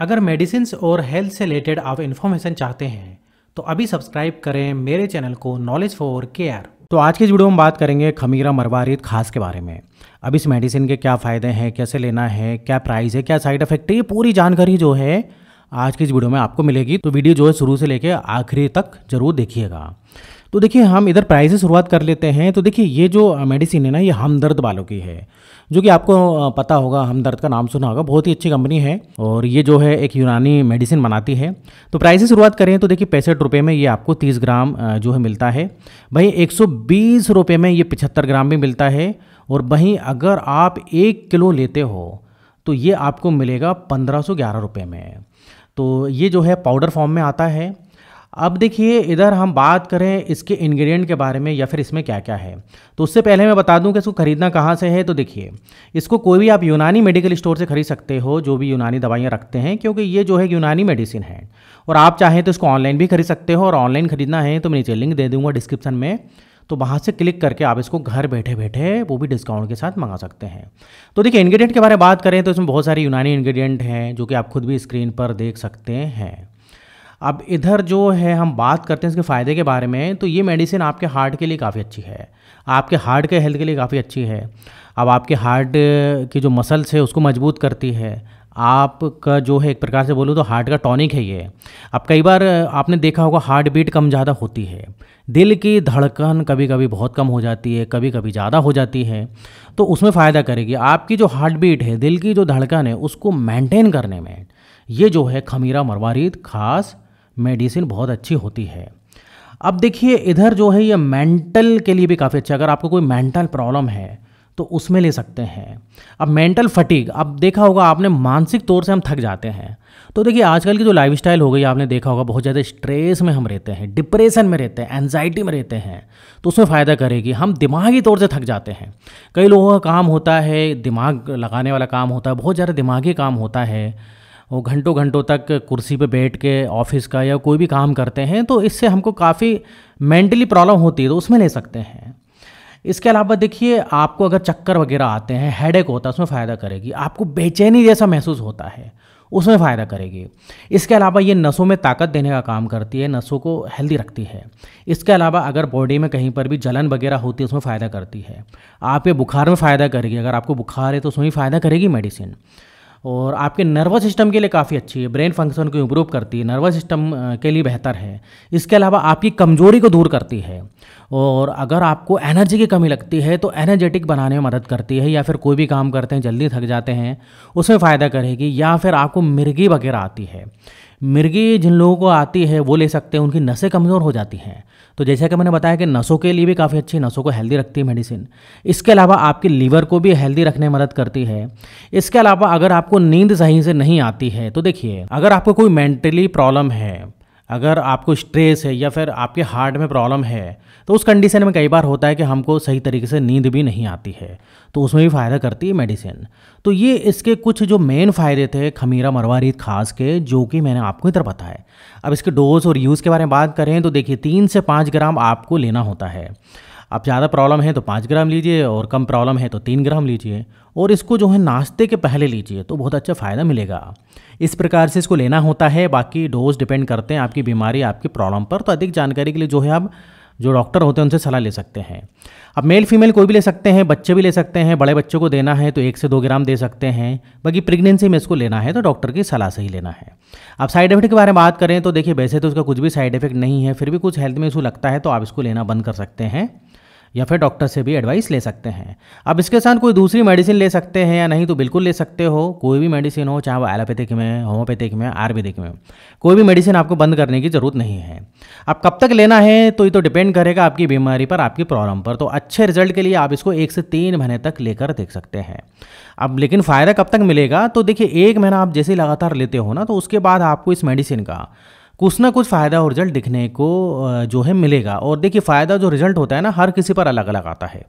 अगर मेडिसिन और हेल्थ से रिलेटेड आप इन्फॉर्मेशन चाहते हैं तो अभी सब्सक्राइब करें मेरे चैनल को नॉलेज फॉर केयर तो आज के इस वीडियो में बात करेंगे खमीरा मरवारीत खास के बारे में अब इस मेडिसिन के क्या फ़ायदे हैं कैसे लेना है क्या प्राइस है क्या साइड इफेक्ट है ये पूरी जानकारी जो है आज की इस वीडियो में आपको मिलेगी तो वीडियो जो है शुरू से लेकर आखिरी तक जरूर देखिएगा तो देखिए हम इधर प्राइस शुरुआत कर लेते हैं तो देखिए ये जो मेडिसिन है ना ये हमदर्द वालों की है जो कि आपको पता होगा हमदर्द का नाम सुना होगा बहुत ही अच्छी कंपनी है और ये जो है एक यूनानी मेडिसिन बनाती है तो प्राइस शुरुआत करें तो देखिए पैंसठ रुपये में ये आपको तीस ग्राम जो है मिलता है वहीं एक रुपये में ये पिछहत्तर ग्राम भी मिलता है और वहीं अगर आप एक किलो लेते हो तो ये आपको मिलेगा पंद्रह सौ ग्यारह रुपये में तो ये जो है पाउडर फॉर्म में आता है अब देखिए इधर हम बात करें इसके इंग्रेडिएंट के बारे में या फिर इसमें क्या क्या है तो उससे पहले मैं बता दूं कि इसको खरीदना कहाँ से है तो देखिए इसको कोई भी आप यूनानी मेडिकल स्टोर से खरीद सकते हो जो भी यूनानी दवाइयाँ रखते हैं क्योंकि ये जो है यूनानी मेडिसिन है और आप चाहें तो इसको ऑनलाइन भी खरीद सकते हो और ऑनलाइन खरीदना है तो मैं नीचे लिंक दे दूँगा डिस्क्रिप्शन में तो वहाँ से क्लिक करके आप इसको घर बैठे बैठे वो भी डिस्काउंट के साथ मंगा सकते हैं तो देखिए इंग्रेडिएंट के बारे में बात करें तो इसमें बहुत सारे यूनानी इंग्रेडिएंट हैं जो कि आप खुद भी स्क्रीन पर देख सकते हैं अब इधर जो है हम बात करते हैं इसके फ़ायदे के बारे में तो ये मेडिसिन आपके हार्ट के लिए काफ़ी अच्छी है आपके हार्ट के हेल्थ के लिए काफ़ी अच्छी है अब आपके हार्ट की जो मसल्स है उसको मजबूत करती है आपका जो है एक प्रकार से बोलूँ तो हार्ट का टॉनिक है ये अब कई बार आपने देखा होगा हार्ट बीट कम ज़्यादा होती है दिल की धड़कन कभी कभी बहुत कम हो जाती है कभी कभी ज़्यादा हो जाती है तो उसमें फ़ायदा करेगी आपकी जो हार्ट बीट है दिल की जो धड़कन है उसको मेंटेन करने में ये जो है खमीरा मरवारीद खास मेडिसिन बहुत अच्छी होती है अब देखिए इधर जो है ये मेंटल के लिए भी काफ़ी अच्छा अगर आपको कोई मेंटल प्रॉब्लम है तो उसमें ले सकते हैं अब मेंटल फटीग अब देखा होगा आपने मानसिक तौर से हम थक जाते हैं तो देखिए आजकल की जो लाइफ स्टाइल हो गई आपने देखा होगा बहुत ज़्यादा स्ट्रेस में हम रहते हैं डिप्रेशन में रहते हैं एनजाइटी में रहते हैं तो उसमें फ़ायदा करेगी हम दिमागी तौर से थक जाते हैं कई लोगों का काम होता है दिमाग लगाने वाला काम होता है बहुत ज़्यादा दिमागी काम होता है वो घंटों घंटों तक कुर्सी पे बैठ के ऑफिस का या कोई भी काम करते हैं तो इससे हमको काफ़ी मेंटली प्रॉब्लम होती है तो उसमें ले सकते हैं इसके अलावा देखिए आपको अगर चक्कर वगैरह आते हैं हेड होता है उसमें फ़ायदा करेगी आपको बेचैनी जैसा महसूस होता है उसमें फ़ायदा करेगी इसके अलावा ये नसों में ताकत देने का काम करती है नसों को हेल्दी रखती है इसके अलावा अगर बॉडी में कहीं पर भी जलन वगैरह होती है उसमें फ़ायदा करती है आपके बुखार में फ़ायदा करेगी अगर आपको बुखार है तो उसमें भी फ़ायदा करेगी मेडिसिन और आपके नर्वस सिस्टम के लिए काफ़ी अच्छी है ब्रेन फंक्शन को इम्प्रूव करती है नर्वस सिस्टम के लिए बेहतर है इसके अलावा आपकी कमजोरी को दूर करती है और अगर आपको एनर्जी की कमी लगती है तो एनर्जेटिक बनाने में मदद करती है या फिर कोई भी काम करते हैं जल्दी थक जाते हैं उसमें फ़ायदा करेगी या फिर आपको मिर्गी वगैरह आती है मिर्गी जिन लोगों को आती है वो ले सकते हैं उनकी नसें कमज़ोर हो जाती हैं तो जैसा कि मैंने बताया कि नसों के लिए भी काफ़ी अच्छी नसों को हेल्दी रखती है मेडिसिन इसके अलावा आपके लीवर को भी हेल्दी रखने में मदद करती है इसके अलावा अगर आपको नींद सही से नहीं आती है तो देखिए अगर आपको कोई मेंटली प्रॉब्लम है अगर आपको स्ट्रेस है या फिर आपके हार्ट में प्रॉब्लम है तो उस कंडीशन में कई बार होता है कि हमको सही तरीके से नींद भी नहीं आती है तो उसमें भी फ़ायदा करती है मेडिसिन तो ये इसके कुछ जो मेन फ़ायदे थे खमीरा मरवा रीत खास के जो कि मैंने आपको इधर बताया अब इसके डोज और यूज़ के बारे में बात करें तो देखिए तीन से पाँच ग्राम आपको लेना होता है आप ज़्यादा प्रॉब्लम है तो पाँच ग्राम लीजिए और कम प्रॉब्लम है तो तीन ग्राम लीजिए और इसको जो है नाश्ते के पहले लीजिए तो बहुत अच्छा फ़ायदा मिलेगा इस प्रकार से इसको लेना होता है बाकी डोज डिपेंड करते हैं आपकी बीमारी आपकी प्रॉब्लम पर तो अधिक जानकारी के लिए जो है आप जो डॉक्टर होते हैं उनसे सलाह ले सकते हैं अब मेल फीमेल कोई भी ले सकते हैं बच्चे भी ले सकते हैं बड़े बच्चों को देना है तो एक से दो ग्राम दे सकते हैं बाकी प्रेगनेंसी में इसको लेना है तो डॉक्टर की सलाह से ही लेना है अब साइड इफेक्ट के बारे में बात करें तो देखिए वैसे तो उसका कुछ भी साइड इफेक्ट नहीं है फिर भी कुछ हेल्थ में इशू लगता है तो आप इसको लेना बंद कर सकते हैं या फिर डॉक्टर से भी एडवाइस ले सकते हैं अब इसके साथ कोई दूसरी मेडिसिन ले सकते हैं या नहीं तो बिल्कुल ले सकते हो कोई भी मेडिसिन हो चाहे वो एलोपैथिक में होम्योपैथिक में आयुर्वेदिक में कोई भी मेडिसिन आपको बंद करने की ज़रूरत नहीं है अब कब तक लेना है तो ये तो डिपेंड करेगा आपकी बीमारी पर आपकी प्रॉब्लम पर तो अच्छे रिजल्ट के लिए आप इसको एक से तीन महीने तक लेकर देख सकते हैं अब लेकिन फ़ायदा कब तक मिलेगा तो देखिए एक महीना आप जैसे लगातार लेते हो ना तो उसके बाद आपको इस मेडिसिन का कुछ ना कुछ फ़ायदा और रिजल्ट दिखने को जो है मिलेगा और देखिए फ़ायदा जो रिजल्ट होता है ना हर किसी पर अलग अलग आता है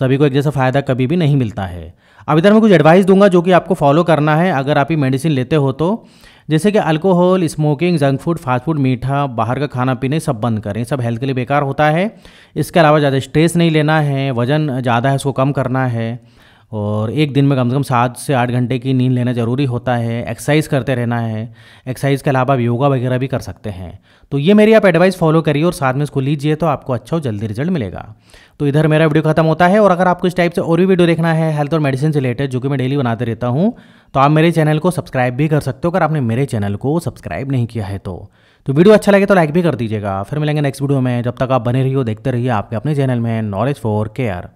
सभी को एक जैसा फ़ायदा कभी भी नहीं मिलता है अब इधर मैं कुछ एडवाइस दूंगा जो कि आपको फॉलो करना है अगर आप ये मेडिसिन लेते हो तो जैसे कि alcohol smoking junk food fast food मीठा बाहर का खाना पीने सब बंद करें सब हेल्थ के लिए बेकार होता है इसके अलावा ज़्यादा स्ट्रेस नहीं लेना है वज़न ज़्यादा है उसको कम करना है और एक दिन में कम से कम सात से आठ घंटे की नींद लेना ज़रूरी होता है एक्सरसाइज करते रहना है एक्सरसाइज के अलावा आप योगा वगैरह भी कर सकते हैं तो ये मेरी आप एडवाइस फॉलो करिए और साथ में इसको लीजिए तो आपको अच्छा और जल्दी रिजल्ट मिलेगा तो इधर मेरा वीडियो खत्म होता है और अगर आपको इस टाइप से और भी वीडियो देखना है हेल्थ और मेडिसिन से रिलेटेड जो कि मैं डेली बनाते रहता हूँ तो आप मेरे चैनल को सब्सक्राइब भी कर सकते हो अगर आपने मेरे चैनल को सब्सक्राइब नहीं किया है तो तो वीडियो अच्छा लगे तो लाइक भी कर दीजिएगा फिर मिलेंगे नेक्स्ट वीडियो में जब तक आप बने रहिए देखते रहिए आपके अपने चैनल में नॉलेज फॉर केयर